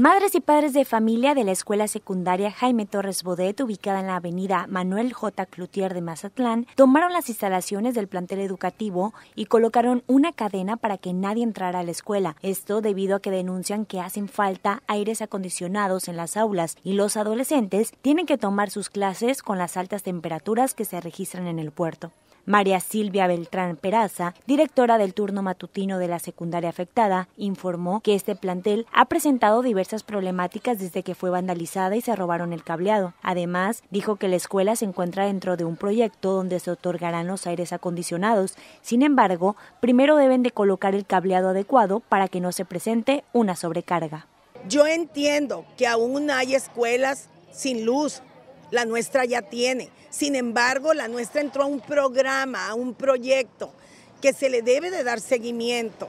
Madres y padres de familia de la Escuela Secundaria Jaime Torres Bodet, ubicada en la avenida Manuel J. Clutier de Mazatlán, tomaron las instalaciones del plantel educativo y colocaron una cadena para que nadie entrara a la escuela. Esto debido a que denuncian que hacen falta aires acondicionados en las aulas y los adolescentes tienen que tomar sus clases con las altas temperaturas que se registran en el puerto. María Silvia Beltrán Peraza, directora del turno matutino de la secundaria afectada, informó que este plantel ha presentado diversas problemáticas desde que fue vandalizada y se robaron el cableado. Además, dijo que la escuela se encuentra dentro de un proyecto donde se otorgarán los aires acondicionados. Sin embargo, primero deben de colocar el cableado adecuado para que no se presente una sobrecarga. Yo entiendo que aún hay escuelas sin luz, la nuestra ya tiene. Sin embargo, la nuestra entró a un programa, a un proyecto que se le debe de dar seguimiento.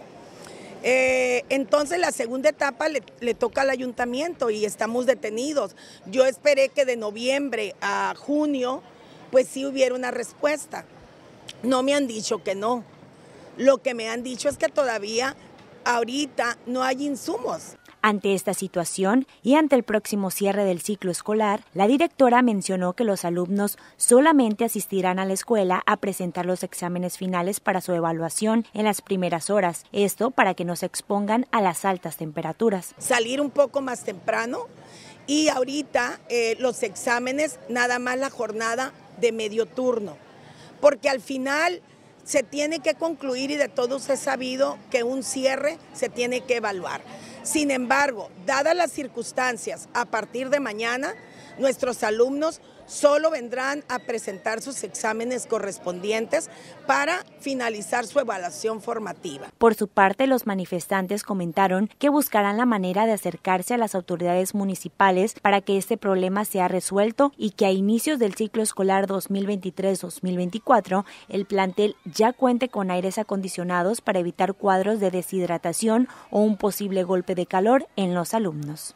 Eh, entonces la segunda etapa le, le, toca al ayuntamiento y estamos detenidos. Yo esperé que de noviembre a junio pues sí hubiera una respuesta. No me han dicho que no. Lo que me han dicho es que todavía ahorita no hay insumos. Ante esta situación y ante el próximo cierre del ciclo escolar, la directora mencionó que los alumnos solamente asistirán a la escuela a presentar los exámenes finales para su evaluación en las primeras horas, esto para que no se expongan a las altas temperaturas. Salir un poco más temprano y ahorita eh, los exámenes nada más la jornada de medio turno, porque al final se tiene que concluir y de todos es sabido que un cierre se tiene que evaluar. Sin embargo, dadas las circunstancias, a partir de mañana, nuestros alumnos solo vendrán a presentar sus exámenes correspondientes para finalizar su evaluación formativa. Por su parte, los manifestantes comentaron que buscarán la manera de acercarse a las autoridades municipales para que este problema sea resuelto y que a inicios del ciclo escolar 2023-2024 el plantel ya cuente con aires acondicionados para evitar cuadros de deshidratación o un posible golpe de calor en los alumnos.